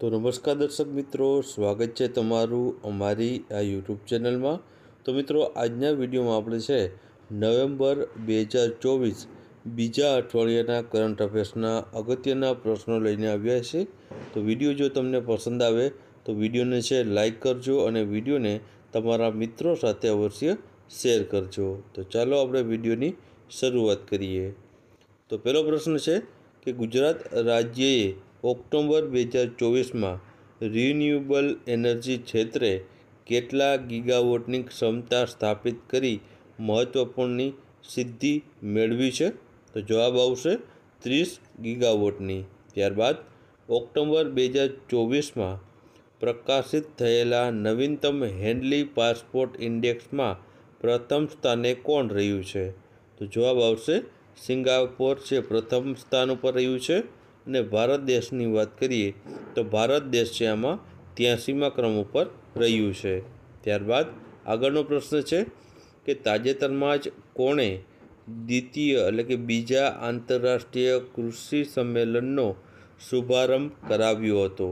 તો નમસ્કાર દર્શક મિત્રો સ્વાગત છે તમારું અમારી આ યુટ્યુબ ચેનલમાં તો મિત્રો આજના વિડીયોમાં આપણે છે નવેમ્બર બે હજાર ચોવીસ બીજા અઠવાડિયાના કરંટ અફેર્સના અગત્યના પ્રશ્નો લઈને આવ્યા છે તો વિડીયો જો તમને પસંદ આવે તો વિડીયોને છે લાઇક કરજો અને વિડીયોને તમારા મિત્રો સાથે અવશ્ય શેર કરજો તો ચાલો આપણે વિડીયોની શરૂઆત કરીએ તો પહેલો પ્રશ્ન છે કે ગુજરાત રાજ્યએ ઓક્ટોબર બે હજાર ચોવીસમાં રિન્યુએબલ એનર્જી ક્ષેત્રે કેટલા ગીગાવોટની ક્ષમતા સ્થાપિત કરી મહત્ત્વપૂર્ણની સિદ્ધિ મેળવી છે તો જવાબ આવશે ત્રીસ ગીગાવોટની ત્યારબાદ ઓક્ટોબર બે હજાર ચોવીસમાં પ્રકાશિત થયેલા નવીનતમ હેન્ડલી પાસપોર્ટ ઇન્ડેક્સમાં પ્રથમ સ્થાને કોણ રહ્યું છે તો જવાબ આવશે સિંગાપોર છે પ્રથમ સ્થાન ઉપર રહ્યું છે અને ભારત દેશની વાત કરીએ તો ભારત દેશ છે આમાં ત્યાસીમાં ક્રમ ઉપર રહ્યું છે ત્યારબાદ આગળનો પ્રશ્ન છે કે તાજેતરમાં જ કોણે દ્વિતીય એટલે કે બીજા આંતરરાષ્ટ્રીય કૃષિ સંમેલનનો શુભારંભ કરાવ્યો હતો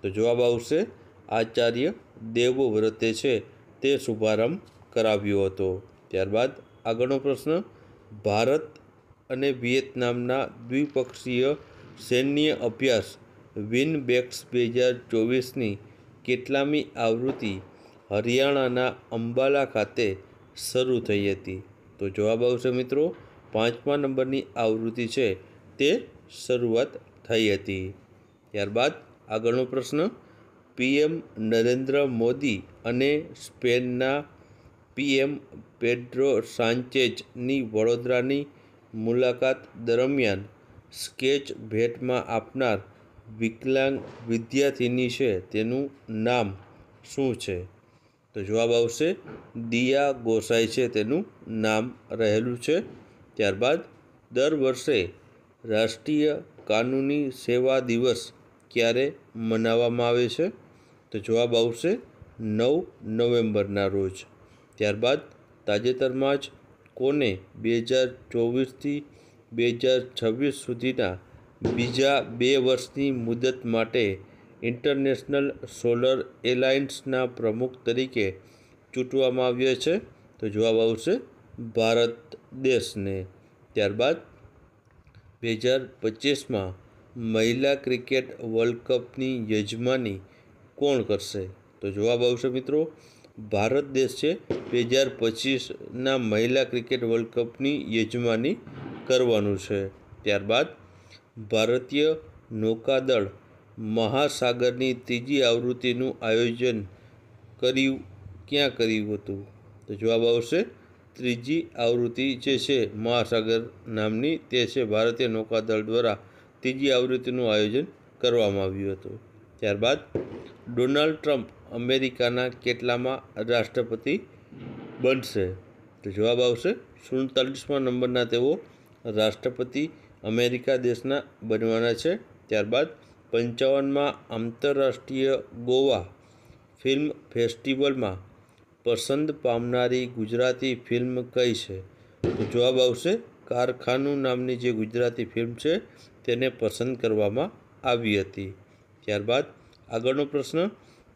તો જવાબ આવશે આચાર્ય દેવવ્રતે છે તે શુભારંભ કરાવ્યો હતો ત્યારબાદ આગળનો પ્રશ્ન ભારત અને વિયેતનામના દ્વિપક્ષીય સૈન્ય અભ્યાસ વિનબેક્સ બે હજાર ચોવીસની કેટલામી આવૃત્તિ હરિયાણાના અંબાલા ખાતે શરૂ થઈ હતી તો જવાબ આવશે મિત્રો પાંચમા નંબરની આવૃત્તિ છે તે શરૂઆત થઈ હતી ત્યારબાદ આગળનો પ્રશ્ન પીએમ નરેન્દ્ર મોદી અને સ્પેનના પીએમ પેડ્રો સાન્ચેજની વડોદરાની મુલાકાત દરમિયાન સ્કેચ ભેટમાં આપનાર વિકલાંગ વિદ્યાર્થીની છે તેનું નામ શું છે તો જવાબ આવશે દિયા ગોસાઈ છે તેનું નામ રહેલું છે ત્યારબાદ દર વર્ષે રાષ્ટ્રીય કાનૂની સેવા દિવસ ક્યારે મનાવવામાં આવે છે તો જવાબ આવશે નવ નવેમ્બરના રોજ ત્યારબાદ તાજેતરમાં જ કોને બે હજાર ચોવીસથી બે હજાર છવ્વીસ સુધીના બીજા બે વર્ષની મુદત માટે ઇન્ટરનેશનલ સોલર એલાયન્સના પ્રમુખ તરીકે ચૂંટવામાં આવ્યા છે તો જવાબ આવશે ભારત દેશને ત્યારબાદ બે હજાર પચીસમાં મહિલા ક્રિકેટ વર્લ્ડ કપની યજમાની કોણ કરશે તો જવાબ આવશે મિત્રો ભારત દેશ છે બે હજાર પચીસના મહિલા ક્રિકેટ વર્લ્ડ કપની યજમાની કરવાનું છે ત્યારબાદ ભારતીય નૌકાદળ મહાસાગરની ત્રીજી આવૃત્તિનું આયોજન કર્યું ક્યાં કર્યું હતું તો જવાબ આવશે ત્રીજી આવૃત્તિ જે છે મહાસાગર નામની તે છે ભારતીય નૌકાદળ દ્વારા ત્રીજી આવૃત્તિનું આયોજન કરવામાં આવ્યું હતું ત્યારબાદ ડોનાલ્ડ ટ્રમ્પ અમેરિકાના કેટલામાં રાષ્ટ્રપતિ બનશે તો જવાબ આવશે સુડતાલીસમાં નંબરના તેઓ રાષ્ટ્રપતિ અમેરિકા દેશના બનવાના છે ત્યારબાદ પંચાવનમાં આંતરરાષ્ટ્રીય ગોવા ફિલ્મ ફેસ્ટિવલમાં પસંદ પામનારી ગુજરાતી ફિલ્મ કઈ છે તો જવાબ આવશે કારખાનું નામની જે ગુજરાતી ફિલ્મ છે તેને પસંદ કરવામાં આવી હતી ત્યારબાદ આગળનો પ્રશ્ન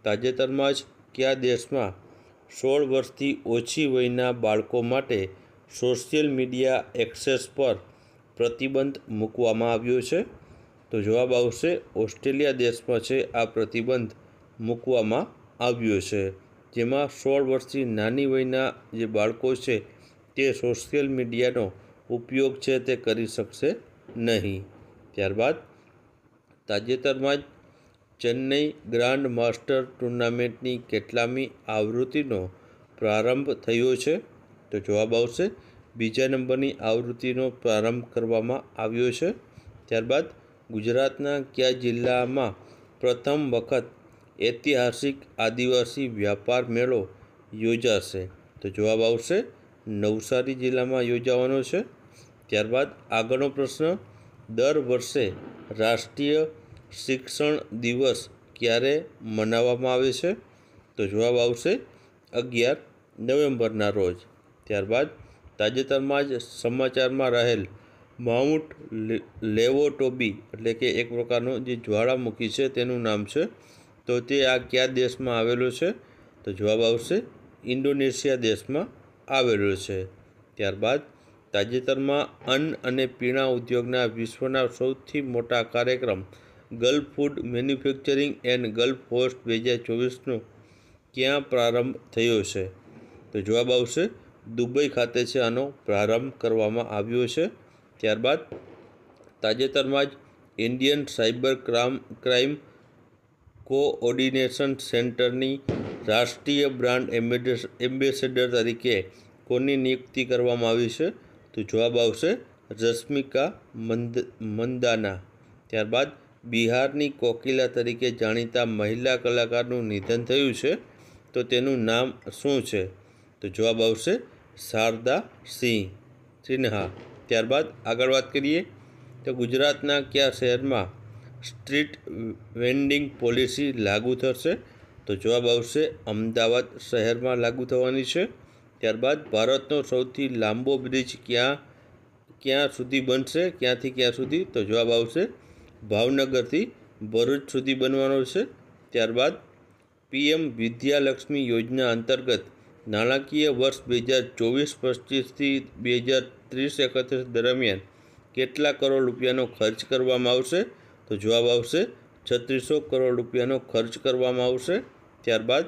તાજેતરમાં જ કયા દેશમાં સોળ વર્ષથી ઓછી વયના બાળકો માટે સોશિયલ મીડિયા એક્સેસ પર પ્રતિબંધ મૂકવામાં આવ્યો છે તો જવાબ આવશે ઓસ્ટ્રેલિયા દેશમાં છે આ પ્રતિબંધ મૂકવામાં આવ્યો છે જેમાં સોળ વર્ષથી નાની વયના જે બાળકો છે તે સોશિયલ મીડિયાનો ઉપયોગ છે તે કરી શકશે નહીં ત્યારબાદ તાજેતરમાં જ ચેન્નઈ ગ્રાન્ડ માસ્ટર ટુર્નામેન્ટની કેટલામી આવૃત્તિનો પ્રારંભ થયો છે તો જવાબ આવશે બીજા નંબરની આવૃત્તિનો પ્રારંભ કરવામાં આવ્યો છે ત્યારબાદ ગુજરાતના કયા જિલ્લામાં પ્રથમ વખત ઐતિહાસિક આદિવાસી વ્યાપાર મેળો યોજાશે તો જવાબ આવશે નવસારી જિલ્લામાં યોજાવાનો છે ત્યારબાદ આગળનો પ્રશ્ન દર વર્ષે રાષ્ટ્રીય શિક્ષણ દિવસ ક્યારે મનાવવામાં આવે છે તો જવાબ આવશે અગિયાર નવેમ્બરના રોજ ત્યારબાદ તાજેતરમાં જ સમાચારમાં રહેલ માઉન્ટ લેવો ટોબી એટલે કે એક પ્રકારનો જે જ્વાળામુખી છે તેનું નામ છે તો તે આ કયા દેશમાં આવેલો છે તો જવાબ આવશે ઇન્ડોનેશિયા દેશમાં આવેલો છે ત્યારબાદ તાજેતરમાં અન્ન અને પીણા ઉદ્યોગના વિશ્વના સૌથી મોટા કાર્યક્રમ gulf food manufacturing and gulf host બે હજાર ચોવીસનો ક્યાં પ્રારંભ થયો છે તો જવાબ આવશે દુબઈ ખાતે છે આનો પ્રારંભ કરવામાં આવ્યો છે ત્યારબાદ તાજેતરમાં જ ઇન્ડિયન સાયબર ક્રામ ક્રાઇમ કોઓર્ડિનેશન સેન્ટરની રાષ્ટ્રીય બ્રાન્ડ એમ્બેસેડર તરીકે કોની નિયુક્તિ કરવામાં આવી છે તો જવાબ આવશે રશ્મિકા મંદ મંદાના ત્યારબાદ બિહારની કોકિલા તરીકે જાણીતા મહિલા કલાકારનું નિધન થયું છે તો તેનું નામ શું છે તો જવાબ આવશે શારદા સિંહ સિન્હા ત્યારબાદ આગળ વાત કરીએ તો ગુજરાતના કયા શહેરમાં સ્ટ્રીટ વેન્ડિંગ પોલિસી લાગુ થશે તો જવાબ આવશે અમદાવાદ શહેરમાં લાગુ થવાની છે ત્યારબાદ ભારતનો સૌથી લાંબો બ્રિજ ક્યાં ક્યાં સુધી બનશે ક્યાંથી ક્યાં સુધી તો જવાબ આવશે ભાવનગરથી ભરૂચ સુધી બનવાનો છે ત્યારબાદ પીએમ વિદ્યાલક્ષ્મી યોજના અંતર્ગત નાણાકીય વર્ષ બે હજાર ચોવીસ પચીસથી બે હજાર ત્રીસ એકત્રીસ દરમિયાન કેટલા કરોડ રૂપિયાનો ખર્ચ કરવામાં આવશે તો જવાબ આવશે છત્રીસો કરોડ રૂપિયાનો ખર્ચ કરવામાં આવશે ત્યારબાદ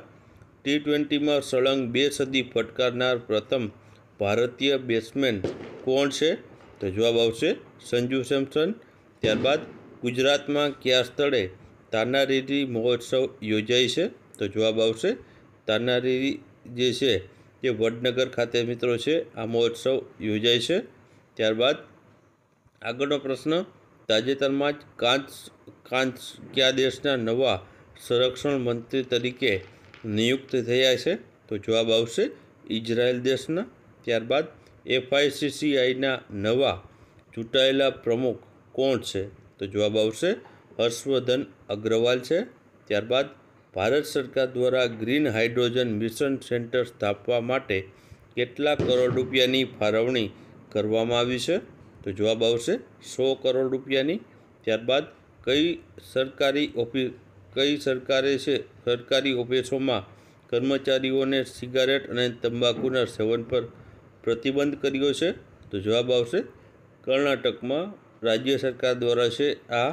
ટી ટ્વેન્ટીમાં સળંગ બે સદી ફટકારનાર પ્રથમ ભારતીય બેટ્સમેન કોણ છે તો જવાબ આવશે સંજુ સેમસન ત્યારબાદ ગુજરાતમાં કયા સ્થળે તાનારીરી મહોત્સવ યોજાય છે તો જવાબ આવશે તાનારીરી જે છે તે વડનગર ખાતે મિત્રો છે આ મહોત્સવ યોજાય છે ત્યારબાદ આગળનો પ્રશ્ન તાજેતરમાં જ કાંચ કાંચ કયા દેશના નવા સંરક્ષણ મંત્રી તરીકે નિયુક્ત થયા છે તો જવાબ આવશે ઇઝરાયલ દેશના ત્યારબાદ એફઆઈસીસીઆઈના નવા ચૂંટાયેલા પ્રમુખ કોણ છે તો જવાબ આવશે હર્ષવર્ધન અગ્રવાલ છે ત્યારબાદ ભારત સરકાર દ્વારા ગ્રીન હાઇડ્રોજન મિશન સેન્ટર સ્થાપવા માટે કેટલા કરોડ રૂપિયાની ફાળવણી કરવામાં આવી છે તો જવાબ આવશે સો કરોડ રૂપિયાની ત્યારબાદ કઈ સરકારી ઓફિસ કઈ સરકારે છે સરકારી ઓફિસોમાં કર્મચારીઓને સિગારેટ અને તંબાકુના સેવન પર પ્રતિબંધ કર્યો છે તો જવાબ આવશે કર્ણાટકમાં રાજ્ય સરકાર દ્વારા છે આ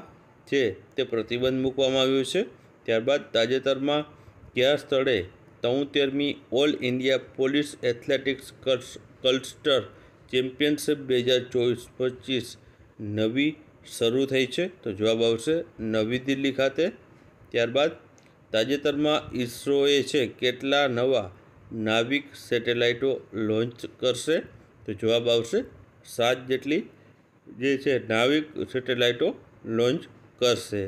છે તે પ્રતિબંધ મૂકવામાં આવ્યો છે ત્યારબાદ તાજેતરમાં કયા સ્થળે તોતેરમી all India police athletics cluster championship બે હજાર ચોવીસ પચીસ નવી શરૂ થઈ છે તો જવાબ આવશે નવી દિલ્હી ખાતે ત્યારબાદ તાજેતરમાં ઇસરોએ છે કેટલા નવા નાવિક સેટેલાઇટો લોન્ચ કરશે તો જવાબ આવશે સાત જેટલી જે છે નાવિક સેટેલાઇટો લોન્ચ કરશે